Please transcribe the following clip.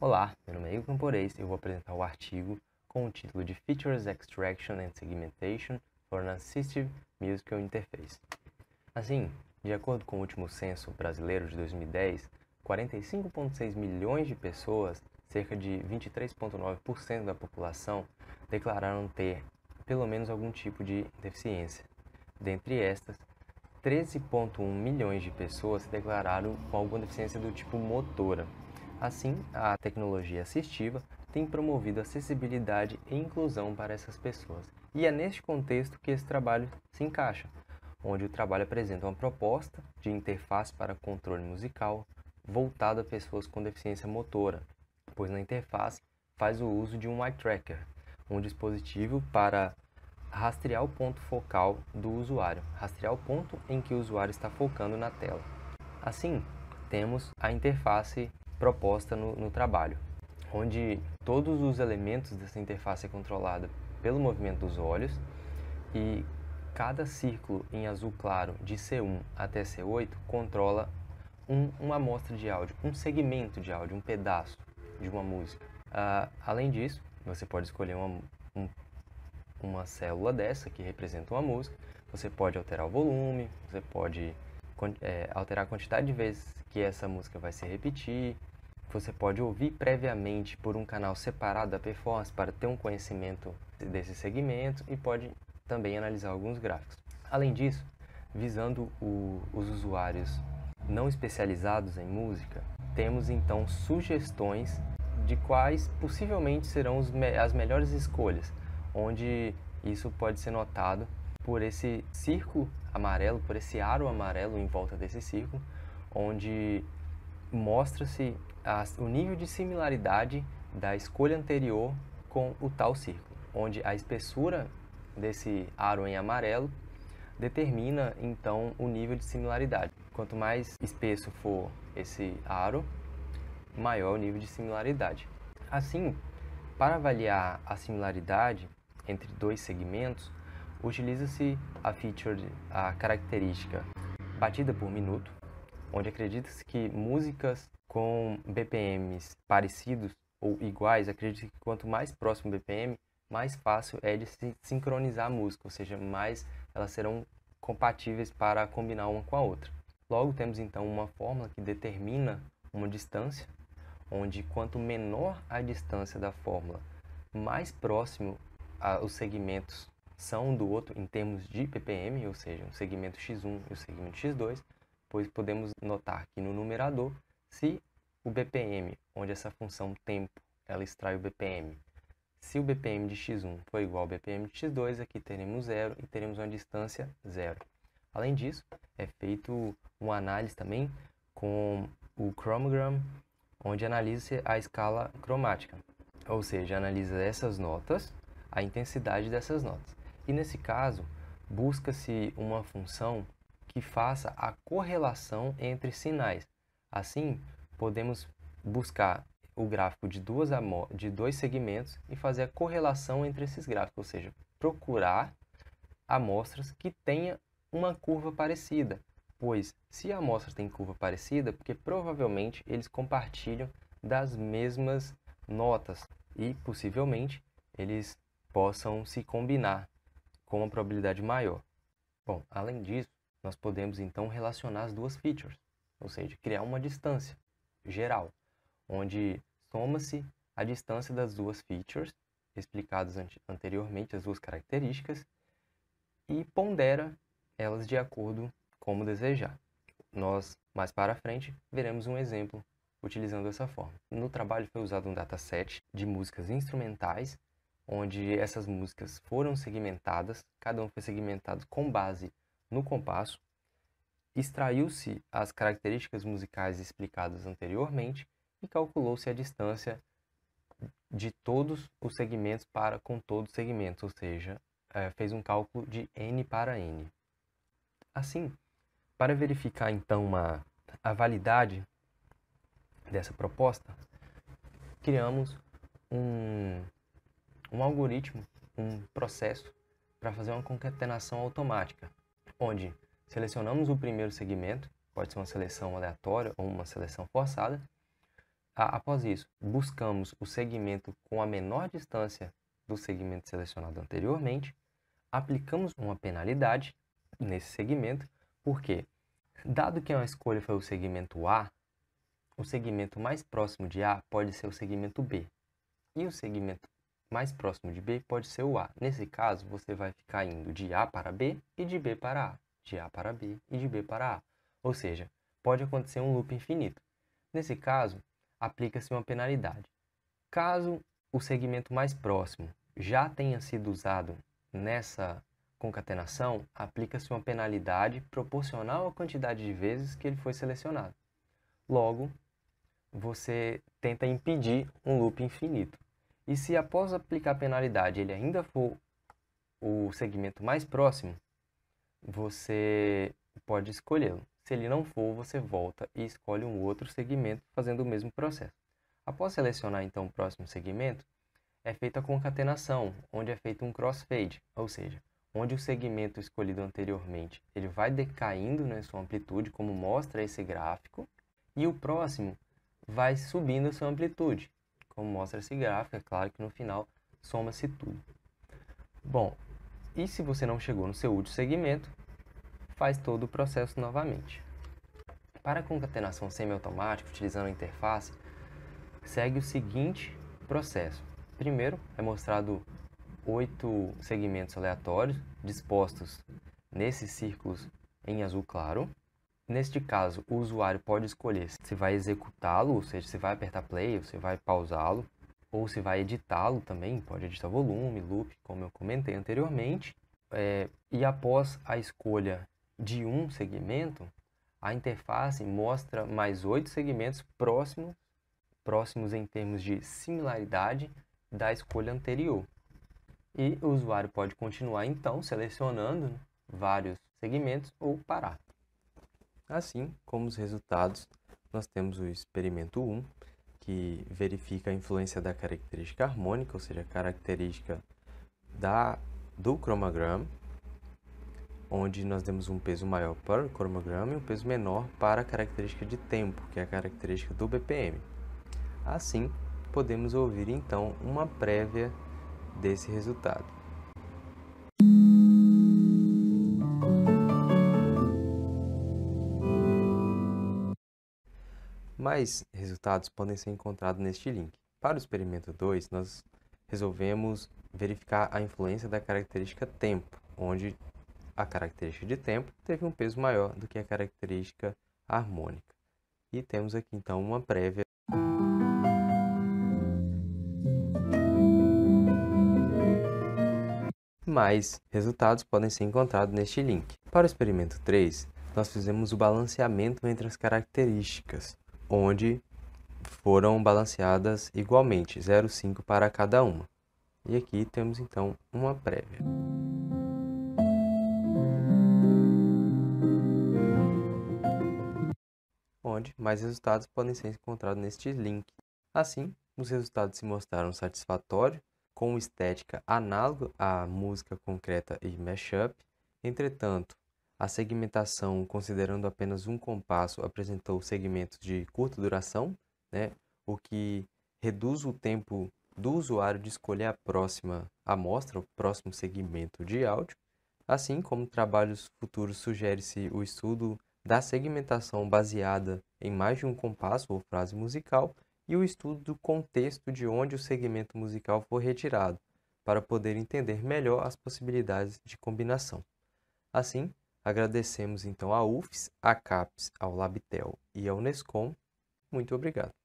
Olá, meu nome é Igor Camporez e eu vou apresentar o artigo com o título de Features Extraction and Segmentation for an Assistive Musical Interface. Assim, de acordo com o último censo brasileiro de 2010, 45,6 milhões de pessoas cerca de 23,9% da população declararam ter pelo menos algum tipo de deficiência. Dentre estas, 13,1 milhões de pessoas se declararam com alguma deficiência do tipo motora. Assim, a tecnologia assistiva tem promovido acessibilidade e inclusão para essas pessoas. E é neste contexto que esse trabalho se encaixa, onde o trabalho apresenta uma proposta de interface para controle musical voltada a pessoas com deficiência motora, pois na interface faz o uso de um eye tracker, um dispositivo para rastrear o ponto focal do usuário, rastrear o ponto em que o usuário está focando na tela. Assim, temos a interface proposta no, no trabalho, onde todos os elementos dessa interface é controlada pelo movimento dos olhos e cada círculo em azul claro de C1 até C8 controla um, uma amostra de áudio, um segmento de áudio, um pedaço de uma música. Uh, além disso, você pode escolher uma, um, uma célula dessa que representa uma música, você pode alterar o volume, você pode é, alterar a quantidade de vezes que essa música vai se repetir, você pode ouvir previamente por um canal separado da performance para ter um conhecimento desse segmento e pode também analisar alguns gráficos. Além disso, visando o, os usuários não especializados em música, temos então sugestões de quais possivelmente serão as melhores escolhas, onde isso pode ser notado por esse círculo amarelo, por esse aro amarelo em volta desse círculo, onde mostra-se o nível de similaridade da escolha anterior com o tal círculo, onde a espessura desse aro em amarelo determina então o nível de similaridade. Quanto mais espesso for esse aro, maior o nível de similaridade. Assim, para avaliar a similaridade entre dois segmentos, utiliza-se a feature, a característica batida por minuto, onde acredita-se que músicas com BPMs parecidos ou iguais, acredita que quanto mais próximo BPM, mais fácil é de se sincronizar a música, ou seja, mais elas serão compatíveis para combinar uma com a outra. Logo, temos então uma fórmula que determina uma distância, onde quanto menor a distância da fórmula, mais próximo a, os segmentos são um do outro em termos de ppm, ou seja, o segmento x1 e o segmento x2, pois podemos notar que no numerador, se o bpm, onde essa função tempo, ela extrai o bpm, se o bpm de x1 for igual ao bpm de x2, aqui teremos zero e teremos uma distância zero. Além disso, é feito uma análise também com o chromogram, onde analisa a escala cromática, ou seja, analisa essas notas, a intensidade dessas notas. E nesse caso, busca-se uma função que faça a correlação entre sinais. Assim, podemos buscar o gráfico de, duas de dois segmentos e fazer a correlação entre esses gráficos, ou seja, procurar amostras que tenha uma curva parecida, pois se a amostra tem curva parecida, porque provavelmente eles compartilham das mesmas notas e possivelmente eles possam se combinar com uma probabilidade maior. Bom, além disso, nós podemos então relacionar as duas features, ou seja, criar uma distância geral, onde soma-se a distância das duas features explicadas anteriormente, as duas características, e pondera elas de acordo como desejar. Nós, mais para frente, veremos um exemplo utilizando essa forma. No trabalho foi usado um dataset de músicas instrumentais, onde essas músicas foram segmentadas, cada um foi segmentado com base no compasso, extraiu-se as características musicais explicadas anteriormente e calculou-se a distância de todos os segmentos para com todos os segmentos, ou seja, eh, fez um cálculo de n para n. Assim, para verificar então a, a validade dessa proposta, criamos um, um algoritmo, um processo para fazer uma concatenação automática, onde selecionamos o primeiro segmento, pode ser uma seleção aleatória ou uma seleção forçada. Após isso, buscamos o segmento com a menor distância do segmento selecionado anteriormente, aplicamos uma penalidade nesse segmento, porque dado que é a escolha foi o segmento A, o segmento mais próximo de A pode ser o segmento B. E o segmento mais próximo de B pode ser o A. Nesse caso, você vai ficar indo de A para B e de B para A, de A para B e de B para A. Ou seja, pode acontecer um loop infinito. Nesse caso, aplica-se uma penalidade. Caso o segmento mais próximo já tenha sido usado nessa concatenação, aplica-se uma penalidade proporcional à quantidade de vezes que ele foi selecionado. Logo, você tenta impedir um loop infinito. E se após aplicar a penalidade ele ainda for o segmento mais próximo, você pode escolhê-lo. Se ele não for, você volta e escolhe um outro segmento fazendo o mesmo processo. Após selecionar então o próximo segmento, é feita a concatenação, onde é feito um crossfade, ou seja, onde o segmento escolhido anteriormente ele vai decaindo né, sua amplitude, como mostra esse gráfico, e o próximo vai subindo a sua amplitude, como mostra esse gráfico. É claro que no final soma-se tudo. Bom, e se você não chegou no seu último segmento, faz todo o processo novamente. Para a concatenação semiautomática, utilizando a interface, segue o seguinte processo. Primeiro, é mostrado oito segmentos aleatórios dispostos nesses círculos em azul claro. Neste caso, o usuário pode escolher se vai executá-lo, ou seja, se vai apertar play, ou se vai pausá-lo, ou se vai editá-lo também, pode editar volume, loop, como eu comentei anteriormente. É, e após a escolha de um segmento, a interface mostra mais oito segmentos próximos, próximos em termos de similaridade da escolha anterior. E o usuário pode continuar então selecionando né, vários segmentos ou parar. Assim como os resultados, nós temos o experimento 1, que verifica a influência da característica harmônica, ou seja, a característica da, do cromograma, onde nós demos um peso maior para o cromograma e um peso menor para a característica de tempo, que é a característica do BPM. Assim, podemos ouvir então uma prévia desse resultado. Mais resultados podem ser encontrados neste link. Para o experimento 2, nós resolvemos verificar a influência da característica tempo, onde a característica de tempo teve um peso maior do que a característica harmônica. E temos aqui então uma prévia mais resultados podem ser encontrados neste link. Para o experimento 3, nós fizemos o balanceamento entre as características, onde foram balanceadas igualmente, 0,5 para cada uma. E aqui temos então uma prévia. Onde mais resultados podem ser encontrados neste link. Assim, os resultados se mostraram satisfatórios com estética análoga à música concreta e mashup. Entretanto, a segmentação, considerando apenas um compasso, apresentou segmentos de curta duração, né? o que reduz o tempo do usuário de escolher a próxima amostra, o próximo segmento de áudio, assim como trabalhos futuros sugere-se o estudo da segmentação baseada em mais de um compasso ou frase musical e o estudo do contexto de onde o segmento musical foi retirado, para poder entender melhor as possibilidades de combinação. Assim, agradecemos então à UFES, à CAPES, ao Labtel e à Nescom. Muito obrigado.